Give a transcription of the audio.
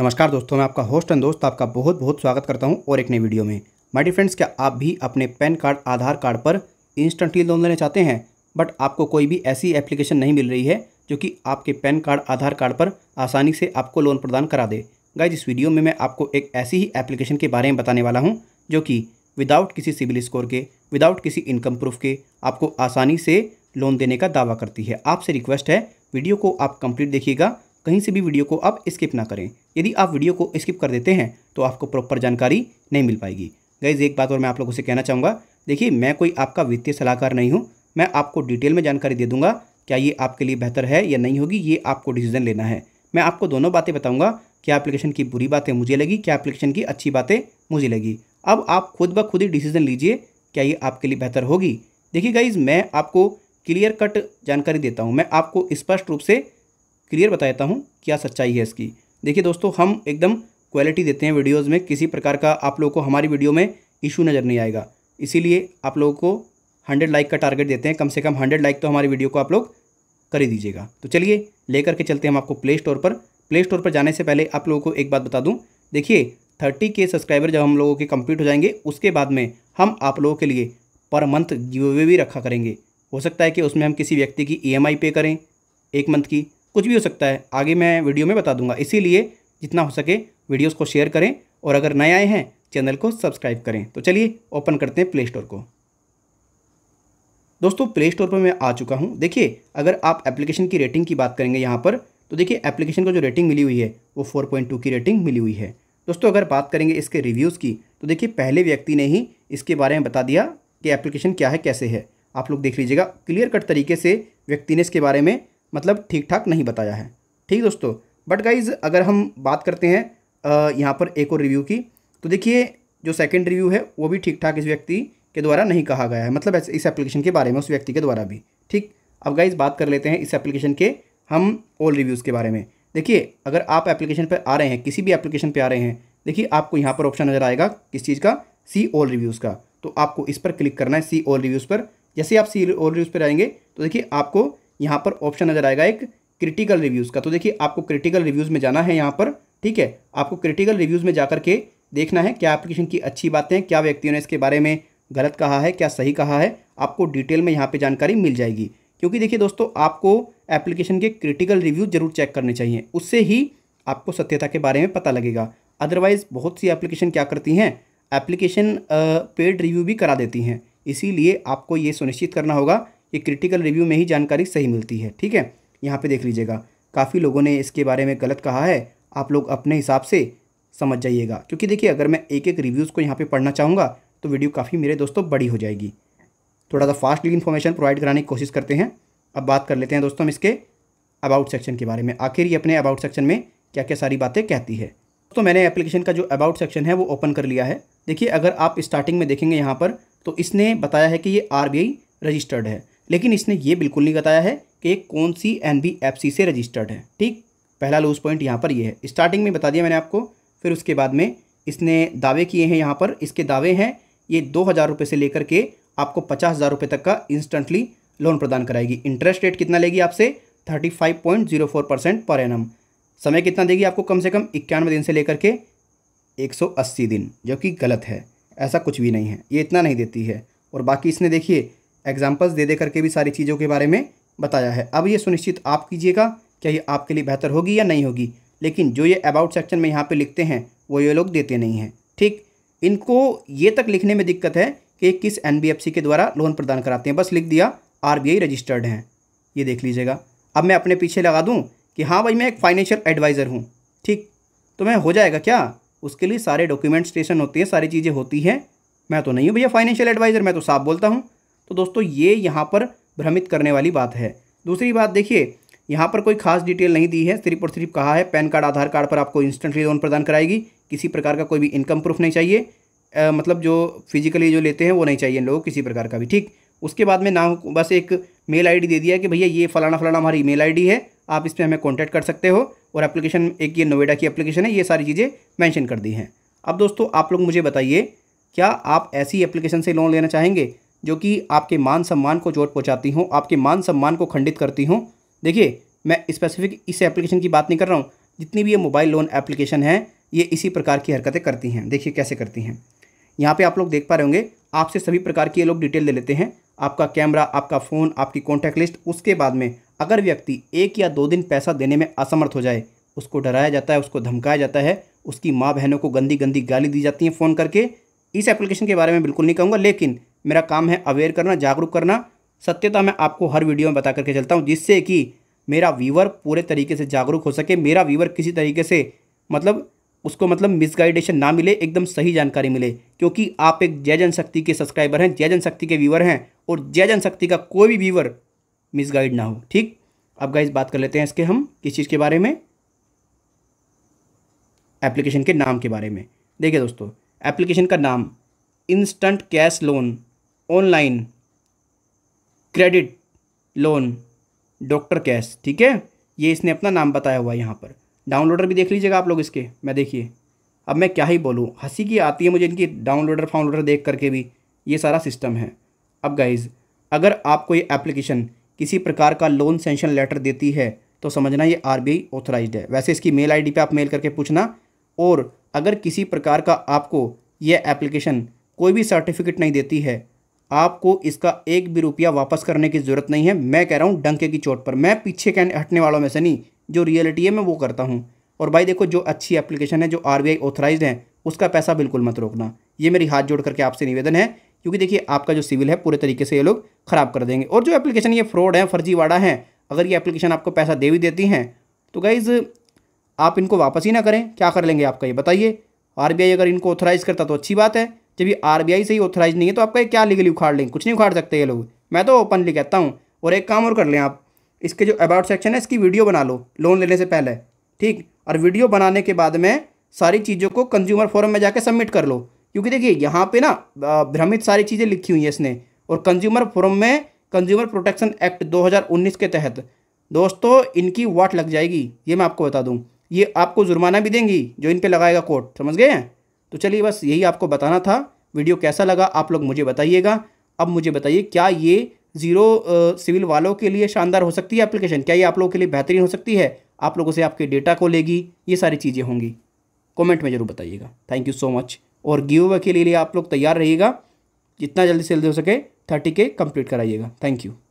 नमस्कार दोस्तों मैं आपका होस्ट एंड दोस्त आपका बहुत बहुत स्वागत करता हूं और एक नई वीडियो में माय डियर फ्रेंड्स क्या आप भी अपने पैन कार्ड आधार कार्ड पर इंस्टेंटली लोन लेना चाहते हैं बट आपको कोई भी ऐसी एप्लीकेशन नहीं मिल रही है जो कि आपके पैन कार्ड आधार कार्ड पर आसानी से आपको लोन प्रदान करा दे गाइज इस वीडियो में मैं आपको एक ऐसी ही एप्लीकेशन के बारे में बताने वाला हूँ जो कि विदाउट किसी सिविल स्कोर के विदाउट किसी इनकम प्रूफ के आपको आसानी से लोन देने का दावा करती है आपसे रिक्वेस्ट है वीडियो को आप कंप्लीट देखिएगा कहीं से भी वीडियो को आप स्किप ना करें यदि आप वीडियो को स्किप कर देते हैं तो आपको प्रॉपर जानकारी नहीं मिल पाएगी गैज़ एक बात और मैं आप लोगों से कहना चाहूँगा देखिए मैं कोई आपका वित्तीय सलाहकार नहीं हूँ मैं आपको डिटेल में जानकारी दे दूँगा क्या ये आपके लिए बेहतर है या नहीं होगी ये आपको डिसीजन लेना है मैं आपको दोनों बातें बताऊँगा क्या एप्लीकेशन की बुरी बातें मुझे लगी क्या एप्लीकेशन की अच्छी बातें मुझे लगी अब आप खुद ब खुद ही डिसीजन लीजिए क्या ये आपके लिए बेहतर होगी देखिए गाइज मैं आपको क्लियर कट जानकारी देता हूँ मैं आपको स्पष्ट रूप से क्लियर बता देता हूँ क्या सच्चाई है इसकी देखिए दोस्तों हम एकदम क्वालिटी देते हैं वीडियोज़ में किसी प्रकार का आप लोगों को हमारी वीडियो में इशू नज़र नहीं आएगा इसीलिए आप लोगों को हंड्रेड लाइक का टारगेट देते हैं कम से कम हंड्रेड लाइक तो हमारी वीडियो को आप लोग कर ही दीजिएगा तो चलिए लेकर के चलते हैं हम आपको प्ले स्टोर पर प्ले स्टोर पर जाने से पहले आप लोगों को एक बात बता दूं देखिए थर्टी के सब्सक्राइबर जब हम लोगों के कंप्लीट हो जाएंगे उसके बाद में हम आप लोगों के लिए पर मंथ गिवे भी रखा करेंगे हो सकता है कि उसमें हम किसी व्यक्ति की ई e पे करें एक मंथ की कुछ भी हो सकता है आगे मैं वीडियो में बता दूंगा इसीलिए जितना हो सके वीडियोस को शेयर करें और अगर नए आए हैं चैनल को सब्सक्राइब करें तो चलिए ओपन करते हैं प्ले स्टोर को दोस्तों प्ले स्टोर पर मैं आ चुका हूँ देखिए अगर आप एप्लीकेशन की रेटिंग की बात करेंगे यहाँ पर तो देखिए एप्लीकेशन को जो रेटिंग मिली हुई है वो फोर पॉइंट टू की रेटिंग मिली हुई है दोस्तों अगर बात करेंगे इसके रिव्यूज़ की तो देखिए पहले व्यक्ति ने ही इसके बारे में बता दिया कि एप्लीकेशन क्या है कैसे है आप लोग देख लीजिएगा क्लियर कट तरीके से व्यक्ति ने इसके बारे में मतलब ठीक ठाक नहीं बताया है ठीक दोस्तों बट गाइज़ अगर हम बात करते हैं यहाँ पर एक और रिव्यू की तो देखिए जो सेकंड रिव्यू है वो भी ठीक ठाक इस व्यक्ति के द्वारा नहीं कहा गया है मतलब इस एप्लीकेशन के बारे में उस व्यक्ति के द्वारा भी ठीक अब गाइज बात कर लेते हैं इस एप्लीकेशन के हम ऑल रिव्यूज़ के बारे में देखिए अगर आप एप्लीकेशन पर आ रहे हैं किसी भी एप्लीकेशन पर आ रहे हैं देखिए आपको यहाँ पर ऑप्शन नज़र आएगा किस चीज़ का सी ऑल रिव्यूज़ का तो आपको इस पर क्लिक करना है सी ऑल रिव्यूज़ पर जैसे आप सी ऑल रिव्यूज़ पर आएंगे तो देखिए आपको यहाँ पर ऑप्शन नज़र आएगा एक क्रिटिकल रिव्यूज़ का तो देखिए आपको क्रिटिकल रिव्यूज़ में जाना है यहाँ पर ठीक है आपको क्रिटिकल रिव्यूज़ में जाकर के देखना है क्या एप्लीकेशन की अच्छी बातें हैं क्या व्यक्तियों ने इसके बारे में गलत कहा है क्या सही कहा है आपको डिटेल में यहाँ पर जानकारी मिल जाएगी क्योंकि देखिए दोस्तों आपको एप्लीकेशन के क्रिटिकल रिव्यू जरूर चेक करने चाहिए उससे ही आपको सत्यता के बारे में पता लगेगा अदरवाइज़ बहुत सी एप्लीकेशन क्या करती हैं एप्लीकेशन पेड रिव्यू भी करा देती हैं इसीलिए आपको ये सुनिश्चित करना होगा ये क्रिटिकल रिव्यू में ही जानकारी सही मिलती है ठीक है यहाँ पे देख लीजिएगा काफ़ी लोगों ने इसके बारे में गलत कहा है आप लोग अपने हिसाब से समझ जाइएगा क्योंकि देखिए अगर मैं एक एक रिव्यूज़ को यहाँ पे पढ़ना चाहूँगा तो वीडियो काफ़ी मेरे दोस्तों बड़ी हो जाएगी थोड़ा सा फास्टली इन्फॉर्मेशन प्रोवाइड कराने की कोशिश करते हैं अब बात कर लेते हैं दोस्तों हम इसके अबाउट सेक्शन के बारे में आखिर ये अपने अबाउट सेक्शन में क्या क्या सारी बातें कहती है दोस्तों मैंने एप्लीकेशन का जो अबाउट सेक्शन है वो ओपन कर लिया है देखिए अगर आप स्टार्टिंग में देखेंगे यहाँ पर तो इसने बताया है कि ये आर रजिस्टर्ड है लेकिन इसने ये बिल्कुल नहीं बताया है कि कौन सी एन से रजिस्टर्ड है ठीक पहला लूज पॉइंट यहाँ पर ये है स्टार्टिंग में बता दिया मैंने आपको फिर उसके बाद में इसने दावे किए हैं यहाँ पर इसके दावे हैं ये दो हज़ार रुपये से लेकर के आपको पचास हज़ार रुपये तक का इंस्टेंटली लोन प्रदान कराएगी इंटरेस्ट रेट कितना लेगी आपसे thirty five point zero four percent per annum समय कितना देगी आपको कम से कम इक्यानवे दिन से लेकर के एक सौ अस्सी दिन जो कि गलत है ऐसा कुछ भी नहीं है ये इतना नहीं देती है और बाकी इसने देखिए एग्जाम्पल्स दे दे करके भी सारी चीज़ों के बारे में बताया है अब ये सुनिश्चित आप कीजिएगा क्या ये आपके लिए बेहतर होगी या नहीं होगी लेकिन जो ये अबाउट सेक्शन में यहाँ पे लिखते हैं वो ये लोग देते नहीं हैं ठीक इनको ये तक लिखने में दिक्कत है कि किस एन के द्वारा लोन प्रदान कराते हैं बस लिख दिया आर रजिस्टर्ड हैं ये देख लीजिएगा अब मैं अपने पीछे लगा दूँ कि हाँ भाई मैं एक फाइनेंशियल एडवाइज़र हूँ ठीक तो मैं हो जाएगा क्या उसके लिए सारे डॉक्यूमेंट स्टेशन होते हैं सारी चीज़ें होती हैं मैं तो नहीं हूँ भैया फाइनेंशियल एडवाइज़र मैं तो साफ बोलता हूँ तो दोस्तों ये यहाँ पर भ्रमित करने वाली बात है दूसरी बात देखिए यहाँ पर कोई खास डिटेल नहीं दी है सिर्फ और सिर्फ कहा है पैन कार्ड आधार कार्ड पर आपको इंस्टेंटली लोन प्रदान कराएगी किसी प्रकार का कोई भी इनकम प्रूफ नहीं चाहिए आ, मतलब जो फिजिकली जो लेते हैं वो नहीं चाहिए इन लोगों किसी प्रकार का भी ठीक उसके बाद में ना बस एक मेल आईडी दे दिया कि भैया ये फलाना फलाना हमारी ईमेल आईडी है आप इस पर हमें कॉन्टैक्ट कर सकते हो और एप्लीकेशन एक ये नोएडा की एप्लीकेशन है ये सारी चीज़ें मैंशन कर दी हैं अब दोस्तों आप लोग मुझे बताइए क्या आप ऐसी एप्लीकेशन से लोन लेना चाहेंगे जो कि आपके मान सम्मान को चोट पहुँचाती हों आपके मान सम्मान को खंडित करती हों देखिए मैं स्पेसिफिक इस एप्लीकेशन की बात नहीं कर रहा हूँ जितनी भी ये मोबाइल लोन एप्लीकेशन है ये इसी प्रकार की हरकतें करती हैं देखिए कैसे करती हैं यहाँ पे आप लोग देख पा रहे होंगे आपसे सभी प्रकार की ये लोग डिटेल ले लेते हैं आपका कैमरा आपका फ़ोन आपकी कॉन्टैक्ट लिस्ट उसके बाद में अगर व्यक्ति एक या दो दिन पैसा देने में असमर्थ हो जाए उसको डराया जाता है उसको धमकाया जाता है उसकी माँ बहनों को गंदी गंदी गाली दी जाती है फ़ोन करके इस एप्लीकेशन के बारे में बिल्कुल नहीं कहूँगा लेकिन मेरा काम है अवेयर करना जागरूक करना सत्यता मैं आपको हर वीडियो में बता करके चलता हूँ जिससे कि मेरा व्यूवर पूरे तरीके से जागरूक हो सके मेरा व्यूवर किसी तरीके से मतलब उसको मतलब मिसगाइडेशन ना मिले एकदम सही जानकारी मिले क्योंकि आप एक जय जनशक्ति के सब्सक्राइबर हैं जय जनशक्ति के व्यूवर हैं और जय जनशक्ति का कोई भी व्यूवर मिसगाइड ना हो ठीक अब गाइज बात कर लेते हैं इसके हम किस चीज़ के बारे में एप्लीकेशन के नाम के बारे में देखिए दोस्तों एप्लीकेशन का नाम instant cash loan online credit loan doctor cash ठीक है ये इसने अपना नाम बताया हुआ है यहाँ पर डाउनलोडर भी देख लीजिएगा आप लोग इसके मैं देखिए अब मैं क्या ही बोलूँ हंसी की आती है मुझे इनकी डाउनलोडर फाउनलोडर देख करके भी ये सारा सिस्टम है अब गाइज़ अगर आपको ये एप्लीकेशन किसी प्रकार का लोन सेंशन लेटर देती है तो समझना ये आर बी है वैसे इसकी मेल आईडी पे आप मेल करके पूछना और अगर किसी प्रकार का आपको यह एप्लीकेशन कोई भी सर्टिफिकेट नहीं देती है आपको इसका एक भी रुपया वापस करने की ज़रूरत नहीं है मैं कह रहा हूँ डंके की चोट पर मैं पीछे कहने हटने वालों में से नहीं जो रियलिटी है मैं वो करता हूँ और भाई देखो जो अच्छी एप्लीकेशन है जो आर बी ऑथराइज है उसका पैसा बिल्कुल मत रोकना ये मेरी हाथ जोड़ करके आपसे निवेदन है क्योंकि देखिए आपका जो सिविल है पूरे तरीके से ये लोग ख़राब कर देंगे और जो एप्लीकेशन ये फ्रॉड है फर्जीवाड़ा है अगर ये एप्लीकेशन आपको पैसा दे भी देती हैं तो गाइज़ आप इनको वापस ही ना करें क्या कर लेंगे आपका ये बताइए आर अगर इनको ऑथराइज़ करता तो अच्छी बात है जब ये आर से ही ऑथराइज नहीं है तो आपका ये क्या लीगली उखाड़ लेंगे कुछ नहीं उखाड़ सकते ये लोग मैं तो ओपनली कहता हूँ और एक काम और कर लें आप इसके जो अबाउट सेक्शन है इसकी वीडियो बना लो लोन लेने से पहले ठीक और वीडियो बनाने के बाद में सारी चीज़ों को कंज्यूमर फोरम में जाकर सबमिट कर लो क्योंकि देखिए यहाँ पे ना भ्रमित सारी चीज़ें लिखी हुई हैं इसने और कंज्यूमर फोरम में कंज्यूमर प्रोटेक्शन एक्ट 2019 के तहत दोस्तों इनकी वाट लग जाएगी ये मैं आपको बता दूँ ये आपको जुर्माना भी देंगी जो इन पर लगाएगा कोर्ट समझ गए हैं तो चलिए बस यही आपको बताना था वीडियो कैसा लगा आप लोग मुझे बताइएगा अब मुझे बताइए क्या ये ज़ीरो सिविल वालों के लिए शानदार हो सकती है एप्लीकेशन क्या ये आप लोगों के लिए बेहतरीन हो सकती है आप लोगों से आपके डेटा को लेगी ये सारी चीज़ें होंगी कमेंट में ज़रूर बताइएगा थैंक यू सो मच और गिव अवे के लिए आप लोग तैयार रहिएगा जितना जल्दी से जल्दी हो सके थर्टी के कम्प्लीट कराइएगा थैंक यू